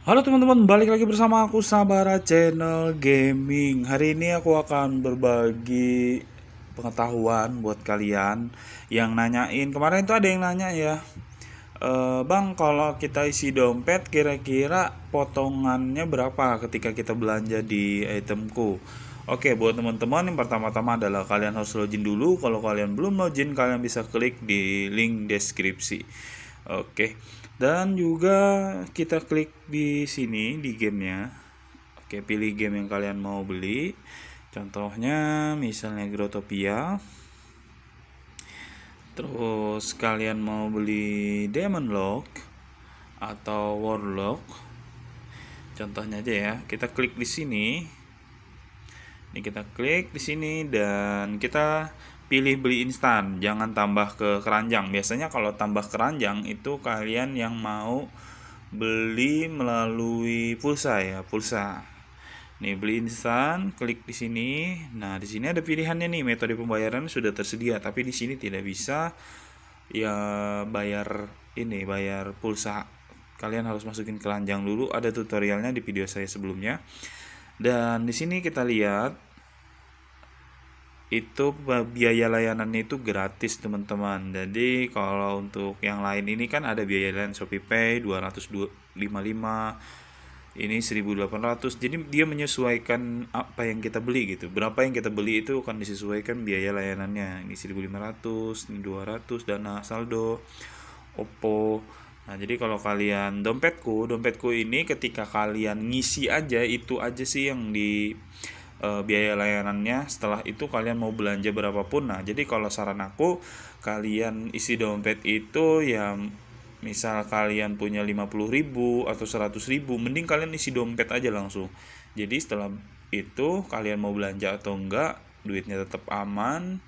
Halo teman-teman, balik lagi bersama aku Sabara Channel Gaming. Hari ini aku akan berbagi pengetahuan buat kalian yang nanyain. Kemarin itu ada yang nanya ya, e, Bang, kalau kita isi dompet kira-kira potongannya berapa ketika kita belanja di itemku? Oke, buat teman-teman yang pertama-tama adalah kalian harus login dulu. Kalau kalian belum login, kalian bisa klik di link deskripsi. Oke. Dan juga kita klik di sini di gamenya. Oke, pilih game yang kalian mau beli. Contohnya misalnya Grotopia. Terus kalian mau beli Demon Lock atau Warlock. Contohnya aja ya, kita klik di sini. Ini kita klik di sini dan kita pilih beli instan, jangan tambah ke keranjang. Biasanya kalau tambah keranjang itu kalian yang mau beli melalui pulsa ya, pulsa. Nih beli instan, klik di sini. Nah, di sini ada pilihannya nih, metode pembayaran sudah tersedia, tapi di sini tidak bisa ya bayar ini, bayar pulsa. Kalian harus masukin keranjang dulu, ada tutorialnya di video saya sebelumnya. Dan di sini kita lihat itu biaya layanannya itu gratis teman-teman jadi kalau untuk yang lain ini kan ada biaya layanan Shopee Pay 255 ini 1800 jadi dia menyesuaikan apa yang kita beli gitu berapa yang kita beli itu akan disesuaikan biaya layanannya ini 1500 ini 200 dana saldo Oppo Nah, jadi kalau kalian dompetku, dompetku ini ketika kalian ngisi aja itu aja sih yang di e, biaya layanannya setelah itu kalian mau belanja berapapun nah jadi kalau saran aku kalian isi dompet itu ya misal kalian punya 50 ribu atau 100 ribu mending kalian isi dompet aja langsung jadi setelah itu kalian mau belanja atau enggak duitnya tetap aman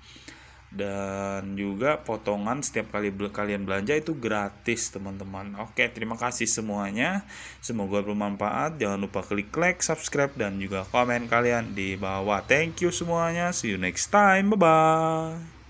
dan juga potongan setiap kali kalian belanja itu gratis teman-teman oke terima kasih semuanya semoga bermanfaat jangan lupa klik like subscribe dan juga komen kalian di bawah thank you semuanya see you next time bye bye